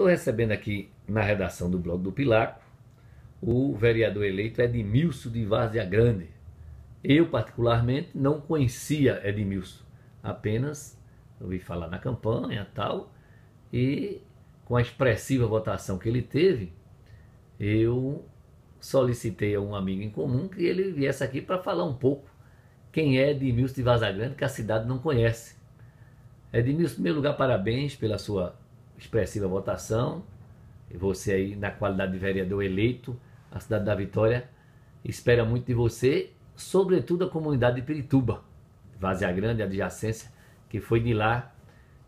Estou recebendo aqui na redação do blog do Pilaco o vereador eleito Edmilson de Várzea Grande. Eu, particularmente, não conhecia Edmilson, apenas ouvi falar na campanha tal, e com a expressiva votação que ele teve, eu solicitei a um amigo em comum que ele viesse aqui para falar um pouco quem é Edmilson de Vazagrande, que a cidade não conhece. Edmilson, em primeiro lugar, parabéns pela sua expressiva votação. Você aí, na qualidade de vereador eleito, a cidade da Vitória espera muito de você, sobretudo a comunidade de Pirituba, Vazia Grande, adjacência, que foi de lá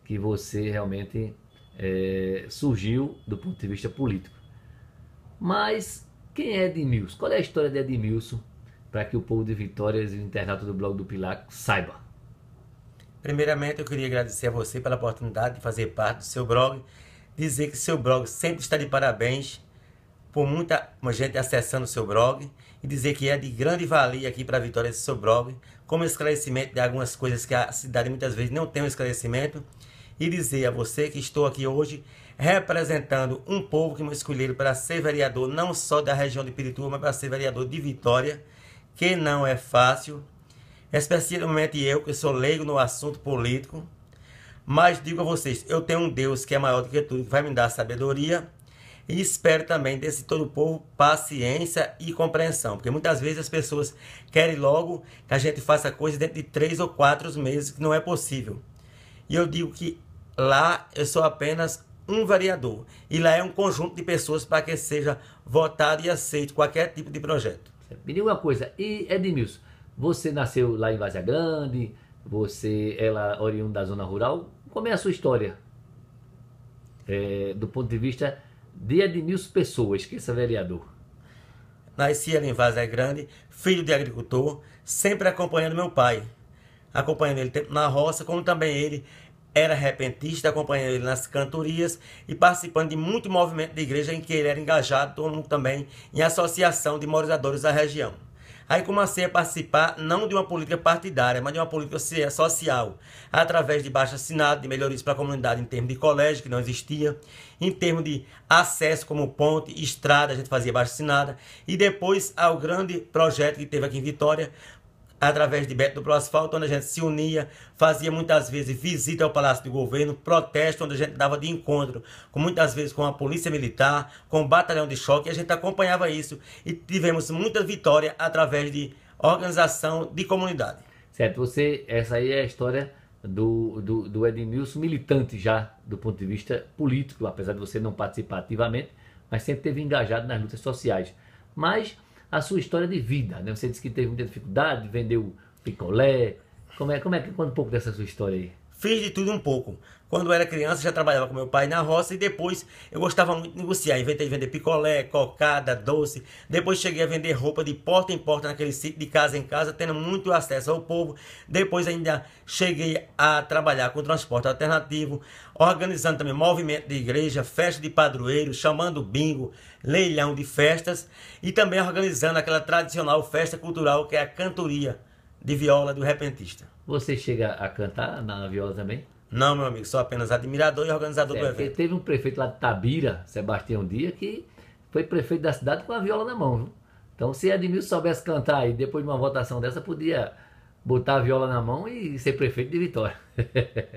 que você realmente é, surgiu do ponto de vista político. Mas quem é Edmilson? Qual é a história de Edmilson para que o povo de Vitória e o internato do Blog do Pilar saiba? Primeiramente, eu queria agradecer a você pela oportunidade de fazer parte do seu blog, dizer que seu blog sempre está de parabéns por muita gente acessando o seu blog e dizer que é de grande valia aqui para a vitória do seu blog, como esclarecimento de algumas coisas que a cidade muitas vezes não tem um esclarecimento e dizer a você que estou aqui hoje representando um povo que me escolheram para ser vereador não só da região de Pirituba, mas para ser vereador de Vitória, que não é fácil especialmente eu que sou leigo no assunto político. Mas digo a vocês, eu tenho um Deus que é maior do que tudo, que vai me dar sabedoria e espero também desse todo o povo paciência e compreensão, porque muitas vezes as pessoas querem logo que a gente faça coisas dentro de três ou quatro meses, que não é possível. E eu digo que lá eu sou apenas um vereador e lá é um conjunto de pessoas para que seja votado e aceito qualquer tipo de projeto. Me diga uma coisa, e Edmilson, você nasceu lá em Vazia Grande, você ela oriundo da zona rural. Como é a sua história? É, do ponto de vista de Edmilson Pessoa, esqueça vereador. Nasci ali em Vazia Grande, filho de agricultor, sempre acompanhando meu pai. Acompanhando ele na roça, como também ele era repentista, acompanhando ele nas cantorias e participando de muito movimento de igreja em que ele era engajado, também em associação de moradores da região. Aí comecei a participar não de uma política partidária, mas de uma política eh, social, através de baixo assinado, de melhorias para a comunidade em termos de colégio, que não existia, em termos de acesso como ponte, estrada, a gente fazia baixo assinada, e depois ao grande projeto que teve aqui em Vitória, através de Beto do Asfalto, onde a gente se unia, fazia muitas vezes visita ao Palácio de Governo, protesto, onde a gente dava de encontro, com, muitas vezes com a Polícia Militar, com o Batalhão de Choque, a gente acompanhava isso e tivemos muita vitória através de organização de comunidade. Certo, você, essa aí é a história do, do, do Edmilson, militante já do ponto de vista político, apesar de você não participar ativamente, mas sempre teve engajado nas lutas sociais. Mas a sua história de vida. Né? Você disse que teve muita dificuldade, vendeu picolé. Como é, como é que conta um pouco dessa sua história aí? Fiz de tudo um pouco. Quando eu era criança, já trabalhava com meu pai na roça e depois eu gostava muito de negociar. Inventei vender picolé, cocada, doce. Depois cheguei a vender roupa de porta em porta naquele sítio, de casa em casa, tendo muito acesso ao povo. Depois ainda cheguei a trabalhar com transporte alternativo, organizando também movimento de igreja, festa de padroeiro, chamando bingo, leilão de festas e também organizando aquela tradicional festa cultural que é a cantoria de viola do repentista. Você chega a cantar na viola também? Não, meu amigo, sou apenas admirador e organizador do evento. Teve um prefeito lá de Tabira, Sebastião dia, que foi prefeito da cidade com a viola na mão. Viu? Então, se Edmilson soubesse cantar e depois de uma votação dessa, podia botar a viola na mão e ser prefeito de Vitória.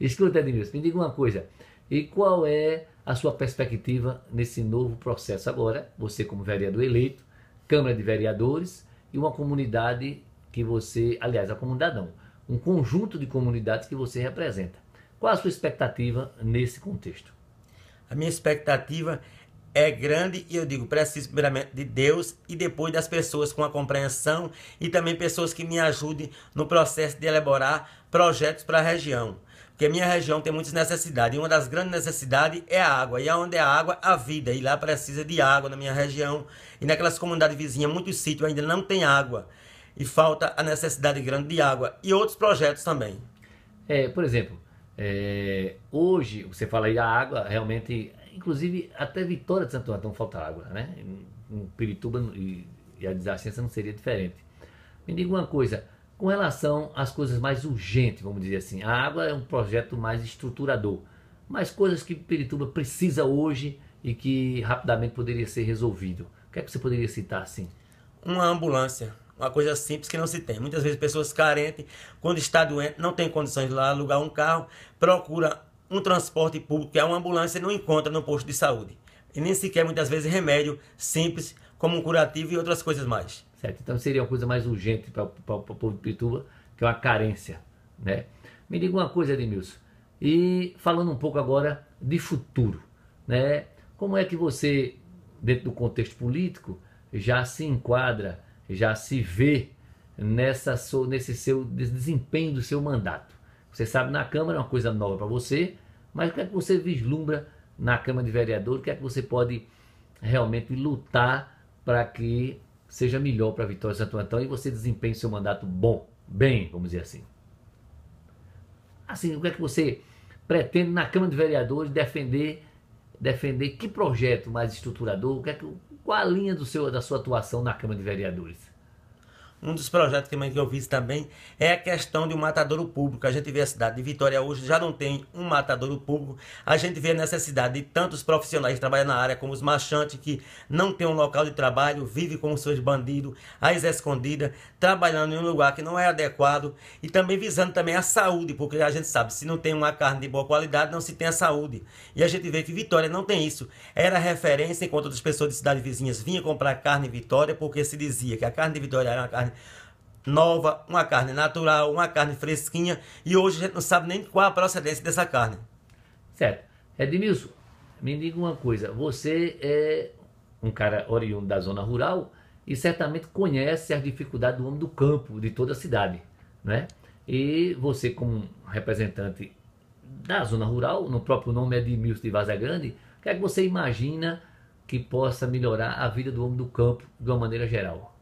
Escuta, Edmilson, me diga uma coisa. E qual é a sua perspectiva nesse novo processo agora? Você como vereador eleito, Câmara de Vereadores e uma comunidade que você, aliás, a comunidade não, um conjunto de comunidades que você representa. Qual a sua expectativa nesse contexto? A minha expectativa é grande e eu digo, preciso primeiramente de Deus e depois das pessoas com a compreensão e também pessoas que me ajudem no processo de elaborar projetos para a região. Porque a minha região tem muitas necessidades e uma das grandes necessidades é a água. E onde é a água, a vida. E lá precisa de água na minha região. E naquelas comunidades vizinhas, muitos sítios ainda não tem água e falta a necessidade grande de água e outros projetos também. É, por exemplo, é, hoje você fala aí da água, realmente, inclusive até Vitória de Santo Antão falta água, né? Em Pirituba e, e a Desascença não seria diferente. Me diga uma coisa, com relação às coisas mais urgentes, vamos dizer assim, a água é um projeto mais estruturador, mas coisas que Pirituba precisa hoje e que rapidamente poderia ser resolvido. O que é que você poderia citar assim? Uma ambulância uma coisa simples que não se tem. Muitas vezes pessoas carentes, quando está doente, não tem condições de lá alugar um carro, procura um transporte público, que é uma ambulância, e não encontra no posto de saúde. E nem sequer muitas vezes remédio simples, como um curativo e outras coisas mais. Certo, então seria uma coisa mais urgente para o povo de Pituba, que é uma carência, né? Me diga uma coisa, Edmilson, e falando um pouco agora de futuro, né? Como é que você, dentro do contexto político, já se enquadra já se vê nessa nesse seu desempenho do seu mandato. Você sabe, na Câmara é uma coisa nova para você, mas o que é que você vislumbra na Câmara de Vereador? O que é que você pode realmente lutar para que seja melhor para Vitória Santo Antão e você desempenhe seu mandato bom, bem, vamos dizer assim? Assim, o que é que você pretende na Câmara de Vereadores defender defender que projeto mais estruturador, é qual a linha do seu, da sua atuação na Câmara de Vereadores? Um dos projetos que, eu fiz também é a questão de um matadouro público. A gente vê a cidade de Vitória hoje já não tem um matadouro público. A gente vê a necessidade de tantos profissionais que trabalham na área, como os machantes, que não tem um local de trabalho, vive com os seus bandidos, às escondidas, trabalhando em um lugar que não é adequado e também visando também a saúde, porque a gente sabe, se não tem uma carne de boa qualidade, não se tem a saúde. E a gente vê que Vitória não tem isso. Era referência enquanto outras pessoas de cidades vizinhas vinham comprar carne em Vitória, porque se dizia que a carne de Vitória era uma carne carne nova, uma carne natural, uma carne fresquinha e hoje a gente não sabe nem qual a procedência dessa carne. Certo. Edmilson, me diga uma coisa, você é um cara oriundo da zona rural e certamente conhece as dificuldades do homem do campo, de toda a cidade, né? E você como representante da zona rural, no próprio nome Edmilson de Vaza Grande, o que é que você imagina que possa melhorar a vida do homem do campo de uma maneira geral?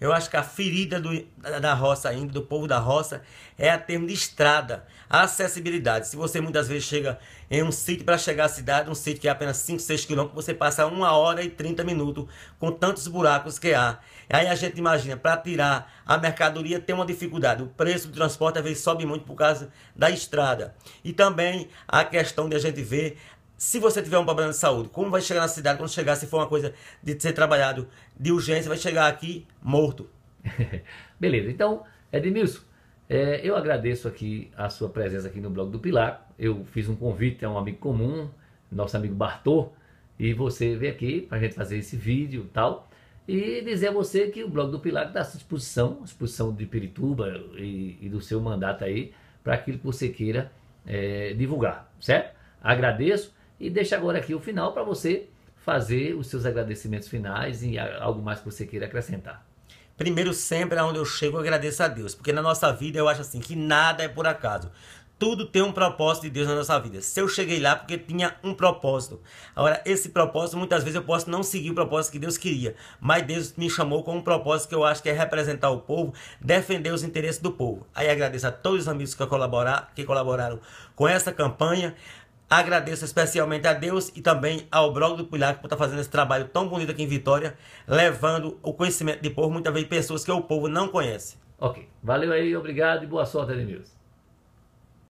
Eu acho que a ferida do, da roça ainda, do povo da roça, é a termo de estrada, acessibilidade. Se você muitas vezes chega em um sítio para chegar à cidade, um sítio que é apenas 5, 6 quilômetros, você passa 1 hora e 30 minutos com tantos buracos que há. Aí a gente imagina, para tirar a mercadoria tem uma dificuldade. O preço do transporte às vezes sobe muito por causa da estrada. E também a questão de a gente ver se você tiver um problema de saúde, como vai chegar na cidade quando chegar, se for uma coisa de ser trabalhado de urgência, vai chegar aqui morto. Beleza, então, Edmilson, é, eu agradeço aqui a sua presença aqui no Blog do Pilar. Eu fiz um convite a um amigo comum, nosso amigo Bartô, e você veio aqui para a gente fazer esse vídeo e tal. E dizer a você que o Blog do Pilar está à sua disposição, à disposição de Pirituba e, e do seu mandato aí, para aquilo que você queira é, divulgar, certo? Agradeço e deixa agora aqui o final para você fazer os seus agradecimentos finais e algo mais que você queira acrescentar. Primeiro, sempre aonde eu chego, eu agradeço a Deus, porque na nossa vida eu acho assim que nada é por acaso. Tudo tem um propósito de Deus na nossa vida. Se eu cheguei lá porque tinha um propósito. Agora, esse propósito, muitas vezes eu posso não seguir o propósito que Deus queria, mas Deus me chamou com um propósito que eu acho que é representar o povo, defender os interesses do povo. Aí agradeço a todos os amigos que, colaboraram, que colaboraram com essa campanha. Agradeço especialmente a Deus e também ao Blog do Pilar por estar tá fazendo esse trabalho tão bonito aqui em Vitória, levando o conhecimento de povo, muitas vezes pessoas que o povo não conhece. Ok, valeu aí, obrigado e boa sorte, Edenilson.